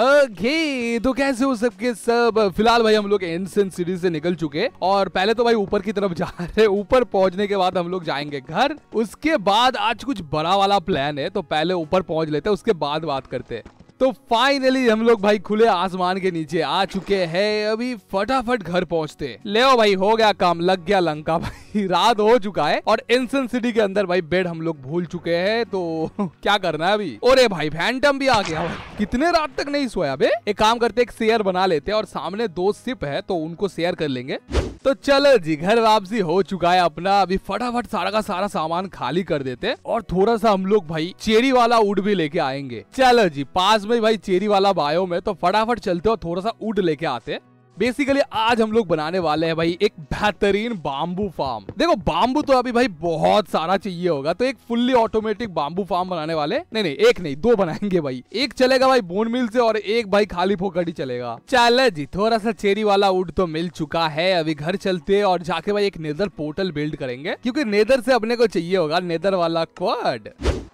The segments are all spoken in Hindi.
ओके तो कैसे हो सबके सब फिलहाल भाई हम लोग एनसन सिटी से निकल चुके और पहले तो भाई ऊपर की तरफ जा रहे ऊपर पहुंचने के बाद हम लोग जाएंगे घर उसके बाद आज कुछ बड़ा वाला प्लान है तो पहले ऊपर पहुंच लेते हैं उसके बाद बात करते हैं तो फाइनली हम लोग भाई खुले आसमान के नीचे आ चुके हैं अभी फटाफट घर पहुंचते ले भाई हो गया काम लग गया लंका भाई ही रात हो चुका है और इंसन सिटी के अंदर भाई बेड हम लोग भूल चुके हैं तो क्या करना है अभी और भाई फैंटम भी आ गया कितने रात तक नहीं सोया बे एक काम करते एक शेयर बना लेते हैं और सामने दो सिप है तो उनको शेयर कर लेंगे तो चलो जी घर वापसी हो चुका है अपना अभी फटाफट सारा का सारा सामान खाली कर देते और थोड़ा सा हम लोग भाई चेरी वाला उड भी लेके आएंगे चलो जी पास में भाई चेरी वाला बायो में तो फटाफट चलते और थोड़ा सा उड लेके आते बेसिकली आज हम लोग बनाने वाले हैं भाई एक बेहतरीन बाम्बू फार्म देखो बाम्बू तो अभी भाई बहुत सारा चाहिए होगा तो एक फुल्ली ऑटोमेटिक बाम्बू फार्म बनाने वाले नहीं नहीं एक नहीं दो बनाएंगे भाई एक चलेगा भाई बोन मिल से और एक भाई खाली फोकट ही चलेगा चल जी थोड़ा सा चेरी वाला उड तो मिल चुका है अभी घर चलते और जाके भाई एक नेदर पोर्टल बिल्ड करेंगे क्यूँकी नेदर से अपने को चाहिए होगा नेदर वाला क्वाड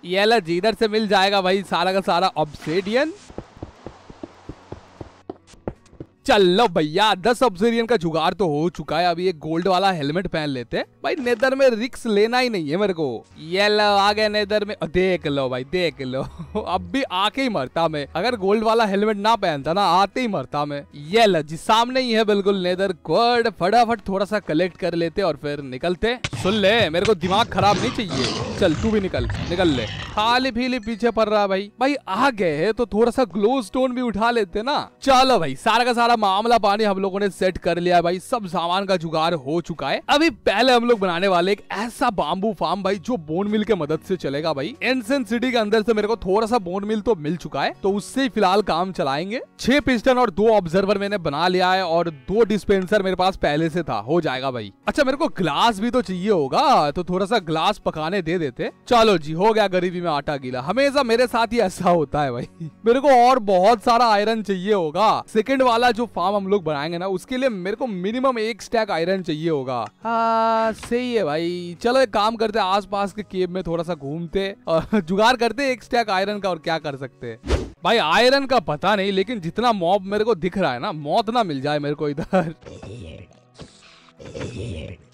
ये जी इधर से मिल जाएगा भाई सारा का सारा ऑब्सेडियन चलो भैया दस ऑब्जेरियन का जुगाड़ तो हो चुका है अभी एक गोल्ड वाला हेलमेट पहन लेते भाई नेदर में रिक्स लेना ही नहीं है मेरे को ये लो आ गए नेदर में देख लो भाई देख लो अब भी आके ही मरता मैं अगर गोल्ड वाला हेलमेट ना पहनता ना आते ही मरता मैं ये लो जी सामने ही है बिल्कुल नेदर गोल्ड फटाफट थोड़ा सा कलेक्ट कर लेते और फिर निकलते सुन ले मेरे को दिमाग खराब नहीं चाहिए चल तू भी निकल निकल ले खाली फीली पीछे पड़ रहा भाई भाई आ गए तो थोड़ा सा ग्लो स्टोन भी उठा लेते ना चलो भाई सारा का सारा सारा मामला पानी हम लोगों ने सेट कर लिया भाई सब सामान का जुगाड़ हो चुका है अभी पहले हम लोग बनाने वाले एक ऐसा बाम्बू फार्म भाई जो बोन मिल के मदद से चलेगा भाई एनसेंट सिटी के अंदर से मेरे को थोड़ा सा बोन मिल तो मिल चुका है तो उससे ही फिलहाल काम चलाएंगे छह पिस्टन और दो ऑब्जर्वर मैंने बना लिया है और दो डिस्पेंसर मेरे पास पहले से था हो जाएगा भाई अच्छा मेरे को ग्लास भी तो चाहिए होगा तो थोड़ा सा ग्लास पकाने दे देते चलो जी हो गया गरीबी में आटा गीला हमेशा मेरे साथ ही ऐसा होता है भाई मेरे को और बहुत सारा आयरन चाहिए होगा सेकंड वाला जो फार्म हम लोग बनाएंगे ना उसके लिए मेरे को मिनिमम एक स्टैक आयरन चाहिए होगा आ, हाँ, सही है भाई चलो एक काम करते आस पास के केब में थोड़ा सा घूमते जुगाड़ करते एक स्टैक आयरन का और क्या कर सकते भाई आयरन का पता नहीं लेकिन जितना मॉब मेरे को दिख रहा है ना मौत ना मिल जाए मेरे को इधर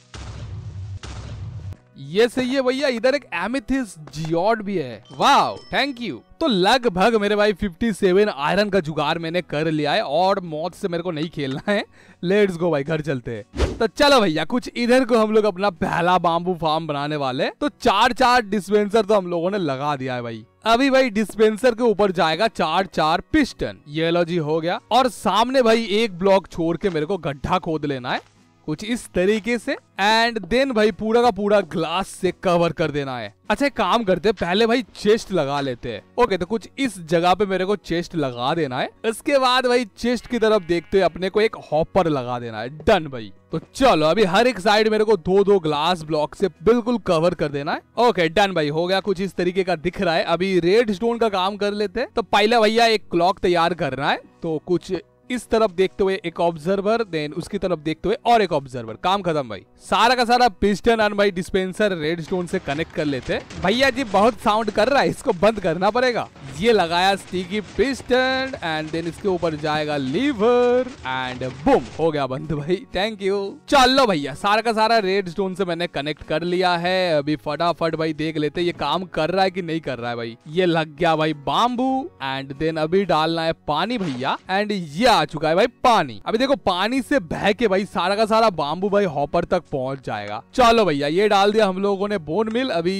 ये सही है भैया इधर एक एमिथिस जियोड भी है वाह थैंक यू तो लगभग मेरे भाई 57 आयरन का जुगाड़ मैंने कर लिया है और मौत से मेरे को नहीं खेलना है लेट्स गो भाई घर चलते हैं तो चलो भैया कुछ इधर को हम लोग अपना पहला बाम्बू फार्म बनाने वाले तो चार चार डिस्पेंसर तो हम लोगों ने लगा दिया है भाई अभी भाई डिस्पेंसर के ऊपर जाएगा चार चार पिस्टन ये लो जी हो गया और सामने भाई एक ब्लॉक छोड़ के मेरे को गड्ढा खोद लेना है कुछ इस तरीके से एंड देन भाई पूरा का पूरा ग्लास से कवर कर देना है अच्छा काम करते हैं पहले भाई चेस्ट लगा लेते हैं ओके तो कुछ इस जगह पे मेरे को चेस्ट लगा देना है इसके बाद भाई चेस्ट की तरफ देखते हैं अपने को एक हॉपर लगा देना है डन भाई तो चलो अभी हर एक साइड मेरे को दो दो ग्लास ब्लॉक से बिल्कुल कवर कर देना है ओके डन भाई हो गया कुछ इस तरीके का दिख रहा है अभी रेड स्टोन का काम कर लेते हैं तो पहला भैया एक क्लॉक तैयार करना है तो कुछ इस तरफ देखते हुए एक ऑब्जर्वर देन उसकी तरफ देखते हुए और एक ऑब्जर्वर काम खत्म भाई सारा का सारा पिस्टन और भाई डिस्पेंसर रेड स्टोन से कनेक्ट कर लेते भैया जी बहुत साउंड कर रहा है इसको बंद करना पड़ेगा ये लगाया स्टीकी पिस्टन एंड देन इसके ऊपर जाएगा लीवर एंड बुम हो गया बंद भाई थैंक यू चलो भैया सारा का सारा रेड स्टोन से मैंने कनेक्ट कर लिया है अभी फटाफट भाई देख लेते ये काम कर रहा है कि नहीं कर रहा है भाई ये लग गया भाई बाम्बू एंड देन अभी डालना है पानी भैया एंड ये आ चुका है भाई पानी अभी देखो पानी से बह के भाई सारा का सारा बाम्बू भाई हॉपर तक पहुंच जाएगा चलो भैया ये डाल दिया हम लोगों ने बोन मिल अभी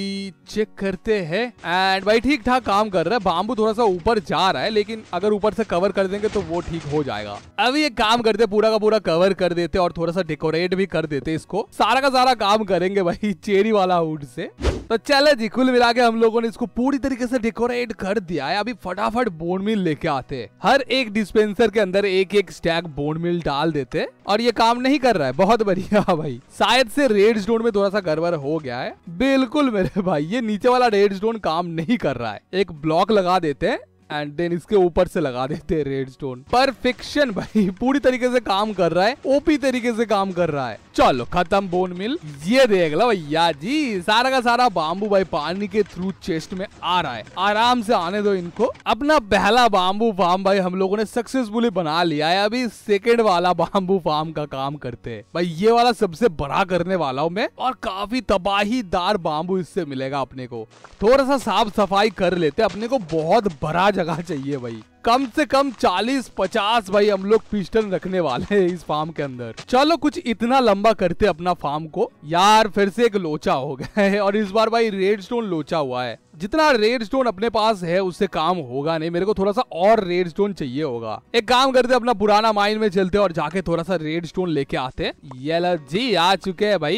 चेक करते हैं एंड भाई ठीक ठाक काम कर रहा है बाम्बू थोड़ा सा ऊपर जा रहा है लेकिन अगर ऊपर से कवर कर देंगे तो वो ठीक हो जाएगा अभी एक काम करते पूरा का पूरा कवर कर देते और थोड़ा सा डेकोरेट भी कर देते इसको सारा का सारा काम करेंगे भाई चेरी वाला उड से तो चलो जी कुल मिला के हम लोगों ने इसको पूरी तरीके से डेकोरेट कर दिया है अभी फटाफट बोन मिल लेके आते हैं हर एक डिस्पेंसर के अंदर अगर एक एक स्टैक बोन मिल डाल देते और ये काम नहीं कर रहा है बहुत बढ़िया भाई शायद से रेड स्टोन में थोड़ा सा गड़बड़ हो गया है बिल्कुल मेरे भाई ये नीचे वाला रेड स्टोन काम नहीं कर रहा है एक ब्लॉक लगा देते हैं एंड देन इसके ऊपर से लगा देते हैं रेड स्टोन परफेक्शन भाई पूरी तरीके से काम कर रहा है ओपी तरीके से काम कर रहा है चलो खत्म बोन मिल ये देख लो भैया जी सारा का सारा बाम्बू भाई पानी के थ्रू चेस्ट में आ रहा है आराम से आने दो इनको अपना पहला बाम्बू फार्म भाई हम लोगों ने सक्सेसफुली बना लिया है अभी सेकेंड वाला बाम्बू फार्म का काम करते है भाई ये वाला सबसे बड़ा करने वाला हूँ मैं और काफी तबाहीदार बाम्बू इससे मिलेगा अपने को थोड़ा सा साफ सफाई कर लेते अपने को बहुत बड़ा जगह चाहिए भाई कम से कम 40-50 भाई हम लोग पिस्टन रखने वाले हैं इस फार्म के अंदर चलो कुछ इतना लंबा करते अपना फार्म को यार फिर से एक लोचा हो गया है और इस बार भाई रेड स्टोन लोचा हुआ है जितना रेड स्टोन अपने पास है उससे काम होगा नहीं मेरे को थोड़ा सा और रेड स्टोन चाहिए होगा एक काम करते अपना पुराना माइन में चलते और जाके थोड़ा सा रेड स्टोन लेके आते ये जी आ चुके हैं भाई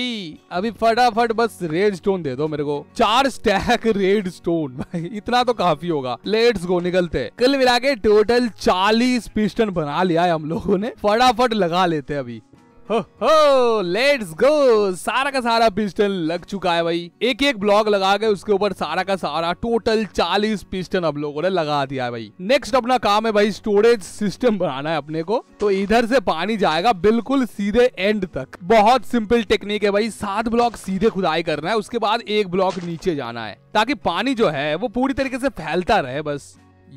अभी फटाफट बस रेड स्टोन दे दो मेरे को चार स्टैक रेड स्टोन भाई इतना तो काफी होगा लेट्स गो निकलते कल मिला के टोटल 40 पिस्टन बना लिया है हम लोगों ने फटाफट लगा लेते हैं अभी हो हो लेट्स गो सारा का सारा पिस्टन लग चुका है भाई एक एक ब्लॉक लगा के उसके ऊपर सारा का सारा टोटल 40 पिस्टन अब लोगों ने लगा दिया है भाई नेक्स्ट अपना काम है भाई स्टोरेज सिस्टम बनाना है अपने को तो इधर से पानी जाएगा बिल्कुल सीधे एंड तक बहुत सिंपल टेक्निक है भाई सात ब्लॉक सीधे खुदाई करना है उसके बाद एक ब्लॉक नीचे जाना है ताकि पानी जो है वो पूरी तरीके से फैलता रहे बस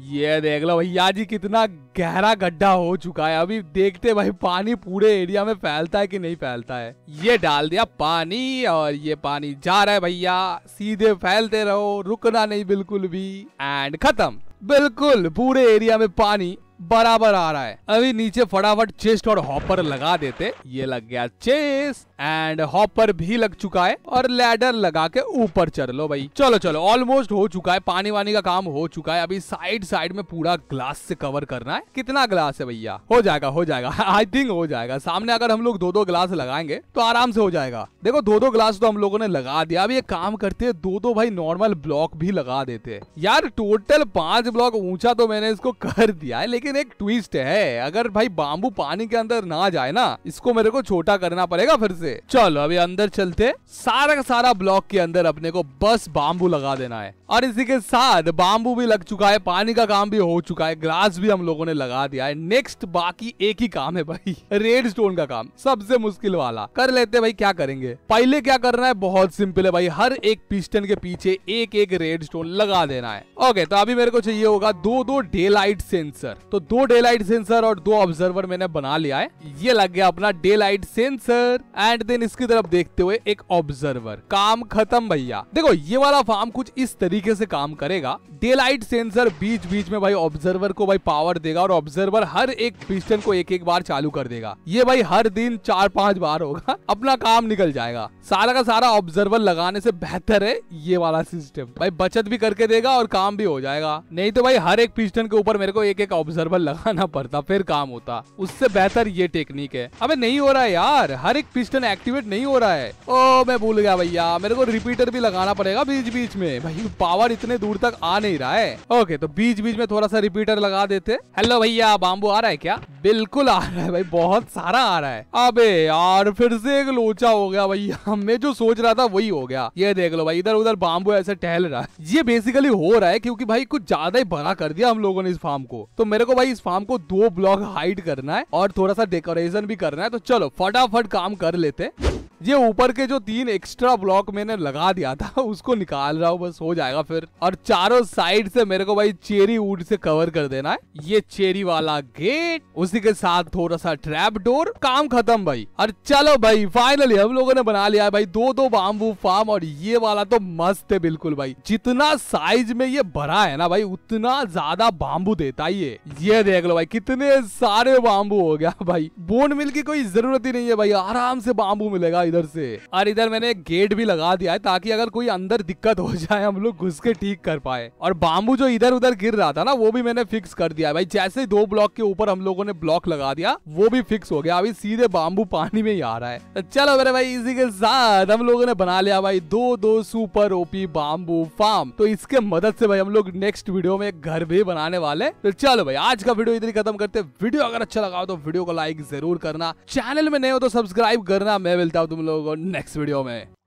ये देख लो भैया जी कितना गहरा गड्ढा हो चुका है अभी देखते भाई पानी पूरे एरिया में फैलता है कि नहीं फैलता है ये डाल दिया पानी और ये पानी जा रहा है भैया सीधे फैलते रहो रुकना नहीं बिल्कुल भी एंड खत्म बिल्कुल पूरे एरिया में पानी बराबर आ रहा है अभी नीचे फटाफट चेस्ट और हॉपर लगा देते ये लग गया चेस्ट एंड हॉपर भी लग चुका है और लैडर लगा के ऊपर चढ़ लो भाई चलो चलो ऑलमोस्ट हो चुका है पानी वानी का काम हो चुका है अभी साइड साइड में पूरा ग्लास से कवर करना है कितना ग्लास है भैया हो जाएगा हो जाएगा आई थिंक हो जाएगा सामने अगर हम लोग दो दो ग्लास लगाएंगे तो आराम से हो जाएगा देखो दो दो ग्लास तो हम लोगों ने लगा दिया अभी ये काम करते है दो दो भाई नॉर्मल ब्लॉक भी लगा देते यार टोटल पांच ब्लॉक ऊंचा तो मैंने इसको कर दिया है लेकिन लेकिन एक ट्विस्ट है अगर भाई बाम्बू पानी के अंदर ना जाए ना इसको मेरे को छोटा करना पड़ेगा फिर से चलो अभी अंदर चलते सारा का सारा ब्लॉक के अंदर अपने को बस बाम्बू लगा देना है और इसी के साथ बाम्बू भी लग चुका है पानी का काम भी हो चुका है ग्रास भी हम लोगों ने लगा दिया है नेक्स्ट बाकी एक ही काम है भाई रेड स्टोन का काम सबसे मुश्किल वाला कर लेते भाई क्या करेंगे पहले क्या करना है बहुत सिंपल है भाई हर एक पिस्टन के पीछे एक एक रेड स्टोन लगा देना है ओके तो अभी मेरे को चाहिए होगा दो दो डे लाइट सेंसर तो दो डे लाइट सेंसर और दो ऑब्जर्वर मैंने बना लिया है ये लग गया अपना daylight sensor and then इसकी तरफ देखते हुए एक ऑब्जर्वर काम खत्म भैया देखो ये वाला फार्म कुछ इस तरीके से काम करेगा डे लाइट सेंसर बीच बीच में भाई ऑब्जर्वर को भाई पावर देगा और ऑब्जर्वर हर एक पिस्टन को एक एक बार चालू कर देगा ये भाई हर दिन चार पांच बार होगा अपना काम निकल जाएगा सारा का सारा ऑब्जर्वर लगाने से बेहतर है ये वाला सिस्टम भाई बचत भी करके देगा और काम भी हो जाएगा नहीं तो भाई हर एक पिस्टन के ऊपर मेरे को एक एक ऑब्जर्वर मार्बल लगाना पड़ता फिर काम होता उससे बेहतर ये टेक्निक है अबे नहीं हो रहा है यार हर एक पिस्टन एक्टिवेट नहीं हो रहा है ओ मैं भूल गया भैया मेरे को रिपीटर भी लगाना पड़ेगा बीच बीच में भाई पावर इतने दूर तक आ नहीं रहा है ओके तो बीच बीच में थोड़ा सा रिपीटर लगा देते हेलो भैया बाम्बू आ रहा है क्या बिल्कुल आ रहा है भाई बहुत सारा आ रहा है अबे यार फिर से एक लोचा हो गया भाई हमें जो सोच रहा था वही हो गया ये देख लो भाई इधर उधर बाम्बू ऐसे टहल रहा है ये बेसिकली हो रहा है क्योंकि भाई कुछ ज्यादा ही बड़ा कर दिया हम लोगों ने इस फार्म को तो मेरे को भाई इस फार्म को दो ब्लॉक हाइट करना है और थोड़ा सा डेकोरेशन भी करना है तो चलो फटाफट काम कर लेते हैं ये ऊपर के जो तीन एक्स्ट्रा ब्लॉक मैंने लगा दिया था उसको निकाल रहा हूँ बस हो जाएगा फिर और चारों साइड से मेरे को भाई चेरी वुड से कवर कर देना है ये चेरी वाला गेट उसी के साथ थोड़ा सा ट्रैप डोर काम खत्म भाई और चलो भाई फाइनली हम लोगों ने बना लिया है भाई दो दो बाम्बू फार्म और ये वाला तो मस्त है बिल्कुल भाई जितना साइज में ये भरा है ना भाई उतना ज्यादा बाम्बू देता है ये ये देख लो भाई कितने सारे बाम्बू हो गया भाई बोन मिल की कोई जरूरत ही नहीं है भाई आराम से बाम्बू मिलेगा इधर से और इधर मैंने गेट भी लगा दिया है ताकि अगर कोई अंदर दिक्कत हो जाए हम लोग घुस के ठीक कर पाए और बाम्बू जो इधर उधर गिर रहा था ना वो भी मैंने फिक्स कर दिया भाई जैसे दो ब्लॉक के ऊपर हम लोगों ने ब्लॉक लगा दिया वो भी फिक्स हो गया अभी सीधे बाम्बू पानी में ही आ रहा है तो चलो मेरे भाई इसी के साथ हम लोगों ने बना लिया भाई दो दो सुपर ओपी बाम्बू फार्म तो इसके मदद से भाई हम लोग नेक्स्ट वीडियो में घर भी बनाने वाले तो चलो भाई आज का वीडियो इधर ही खत्म करते वीडियो अगर अच्छा लगा हो तो वीडियो को लाइक जरूर करना चैनल में नहीं हो तो सब्सक्राइब करना मैं मिलता हूँ तुम लोगों को नेक्स्ट वीडियो में